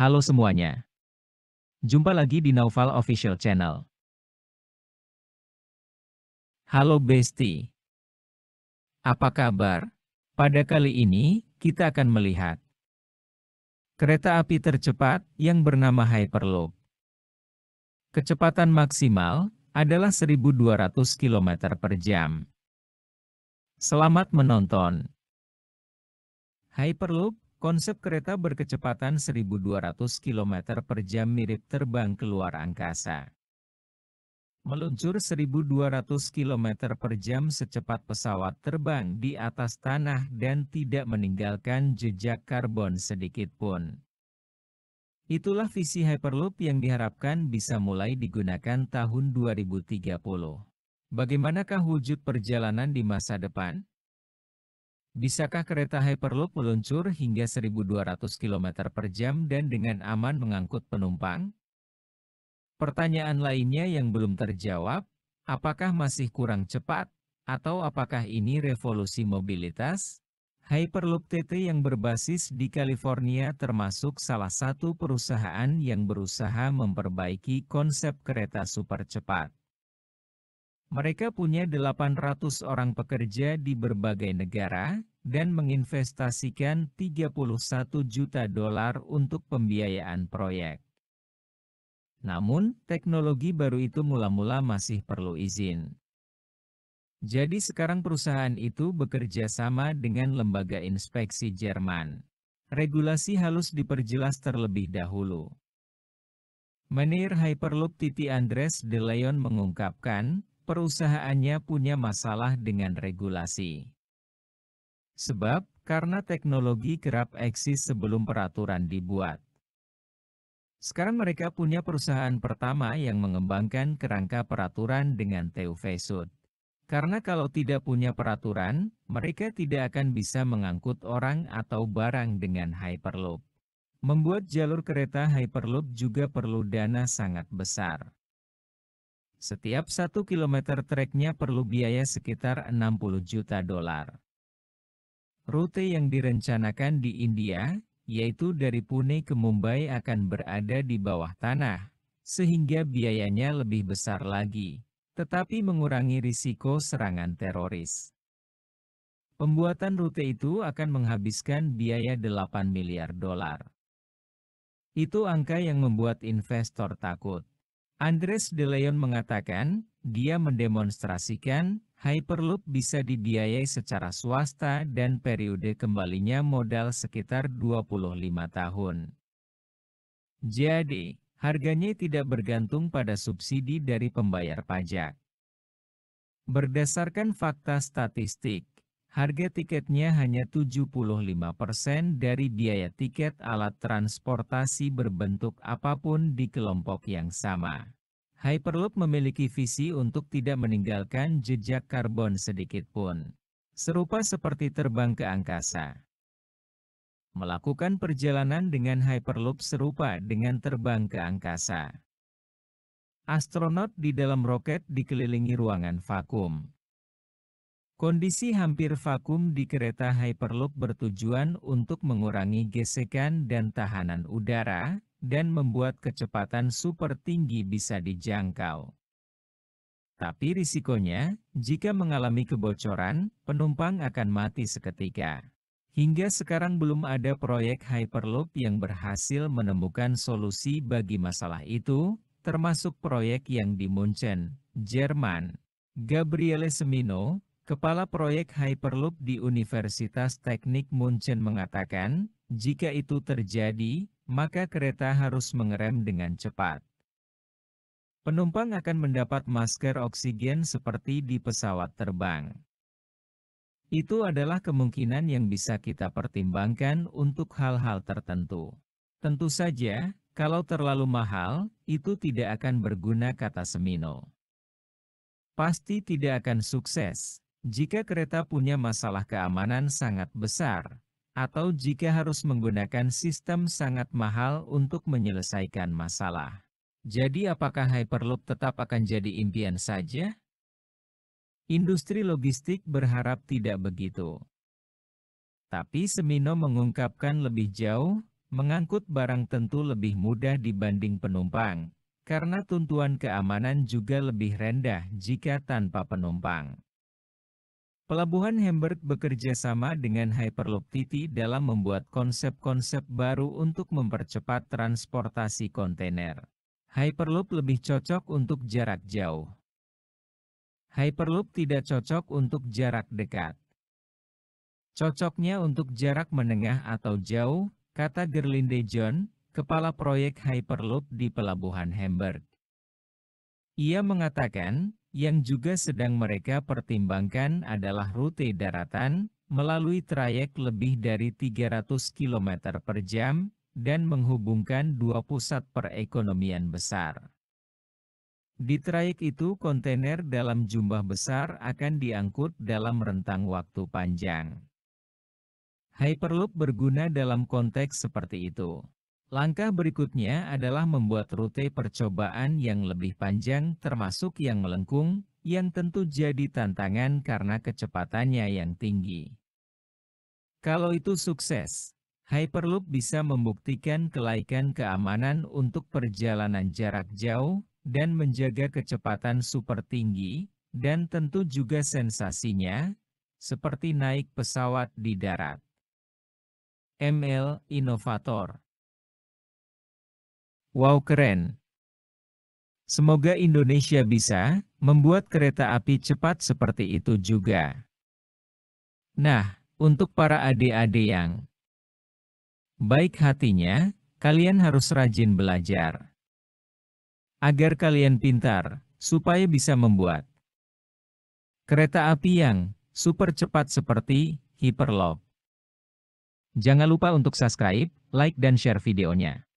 Halo semuanya. Jumpa lagi di Naufal Official Channel. Halo Besti. Apa kabar? Pada kali ini, kita akan melihat kereta api tercepat yang bernama Hyperloop. Kecepatan maksimal adalah 1200 km per jam. Selamat menonton. Hyperloop Konsep kereta berkecepatan 1200 km per jam mirip terbang keluar angkasa. Meluncur 1200 km per jam secepat pesawat terbang di atas tanah dan tidak meninggalkan jejak karbon sedikit pun. Itulah visi Hyperloop yang diharapkan bisa mulai digunakan tahun 2030. Bagaimanakah wujud perjalanan di masa depan? Bisakah kereta Hyperloop meluncur hingga 1200 km per jam dan dengan aman mengangkut penumpang? Pertanyaan lainnya yang belum terjawab, apakah masih kurang cepat, atau apakah ini revolusi mobilitas? Hyperloop TT yang berbasis di California termasuk salah satu perusahaan yang berusaha memperbaiki konsep kereta super cepat. Mereka punya 800 orang pekerja di berbagai negara, dan menginvestasikan 31 juta dolar untuk pembiayaan proyek. Namun, teknologi baru itu mula-mula masih perlu izin. Jadi sekarang perusahaan itu bekerja sama dengan lembaga inspeksi Jerman. Regulasi halus diperjelas terlebih dahulu. Menir Hyperloop Titi Andres de Leon mengungkapkan, perusahaannya punya masalah dengan regulasi. Sebab, karena teknologi kerap eksis sebelum peraturan dibuat. Sekarang mereka punya perusahaan pertama yang mengembangkan kerangka peraturan dengan Teufesud. Karena kalau tidak punya peraturan, mereka tidak akan bisa mengangkut orang atau barang dengan Hyperloop. Membuat jalur kereta Hyperloop juga perlu dana sangat besar. Setiap satu kilometer treknya perlu biaya sekitar 60 juta dolar. Rute yang direncanakan di India, yaitu dari Pune ke Mumbai akan berada di bawah tanah, sehingga biayanya lebih besar lagi, tetapi mengurangi risiko serangan teroris. Pembuatan rute itu akan menghabiskan biaya 8 miliar dolar. Itu angka yang membuat investor takut. Andres De Leon mengatakan, dia mendemonstrasikan Hyperloop bisa dibiayai secara swasta dan periode kembalinya modal sekitar 25 tahun. Jadi, harganya tidak bergantung pada subsidi dari pembayar pajak. Berdasarkan fakta statistik, Harga tiketnya hanya 75% dari biaya tiket alat transportasi berbentuk apapun di kelompok yang sama. Hyperloop memiliki visi untuk tidak meninggalkan jejak karbon sedikitpun. Serupa seperti terbang ke angkasa. Melakukan perjalanan dengan Hyperloop serupa dengan terbang ke angkasa. Astronot di dalam roket dikelilingi ruangan vakum. Kondisi hampir vakum di kereta Hyperloop bertujuan untuk mengurangi gesekan dan tahanan udara, dan membuat kecepatan super tinggi bisa dijangkau. Tapi risikonya, jika mengalami kebocoran, penumpang akan mati seketika. Hingga sekarang belum ada proyek Hyperloop yang berhasil menemukan solusi bagi masalah itu, termasuk proyek yang di Munchen, Jerman. Gabriele Semino, Kepala Proyek Hyperloop di Universitas Teknik Munchen mengatakan, jika itu terjadi, maka kereta harus mengerem dengan cepat. Penumpang akan mendapat masker oksigen seperti di pesawat terbang. Itu adalah kemungkinan yang bisa kita pertimbangkan untuk hal-hal tertentu. Tentu saja, kalau terlalu mahal, itu tidak akan berguna kata Semino. Pasti tidak akan sukses, jika kereta punya masalah keamanan sangat besar, atau jika harus menggunakan sistem sangat mahal untuk menyelesaikan masalah. Jadi apakah Hyperloop tetap akan jadi impian saja? Industri logistik berharap tidak begitu. Tapi Semino mengungkapkan lebih jauh, mengangkut barang tentu lebih mudah dibanding penumpang, karena tuntuan keamanan juga lebih rendah jika tanpa penumpang. Pelabuhan Hamburg bekerja sama dengan Hyperloop TT dalam membuat konsep-konsep baru untuk mempercepat transportasi kontainer. Hyperloop lebih cocok untuk jarak jauh. Hyperloop tidak cocok untuk jarak dekat. Cocoknya untuk jarak menengah atau jauh, kata Gerlinde John, kepala proyek Hyperloop di Pelabuhan Hamburg. Ia mengatakan, yang juga sedang mereka pertimbangkan adalah rute daratan, melalui trayek lebih dari 300 km per jam, dan menghubungkan dua pusat perekonomian besar. Di trayek itu kontainer dalam jumlah besar akan diangkut dalam rentang waktu panjang. Hyperloop berguna dalam konteks seperti itu. Langkah berikutnya adalah membuat rute percobaan yang lebih panjang termasuk yang melengkung, yang tentu jadi tantangan karena kecepatannya yang tinggi. Kalau itu sukses, Hyperloop bisa membuktikan kelaikan keamanan untuk perjalanan jarak jauh, dan menjaga kecepatan super tinggi, dan tentu juga sensasinya, seperti naik pesawat di darat. ML Inovator Wow keren. Semoga Indonesia bisa membuat kereta api cepat seperti itu juga. Nah, untuk para adik-adik yang baik hatinya, kalian harus rajin belajar. Agar kalian pintar, supaya bisa membuat kereta api yang super cepat seperti Hyperloop. Jangan lupa untuk subscribe, like dan share videonya.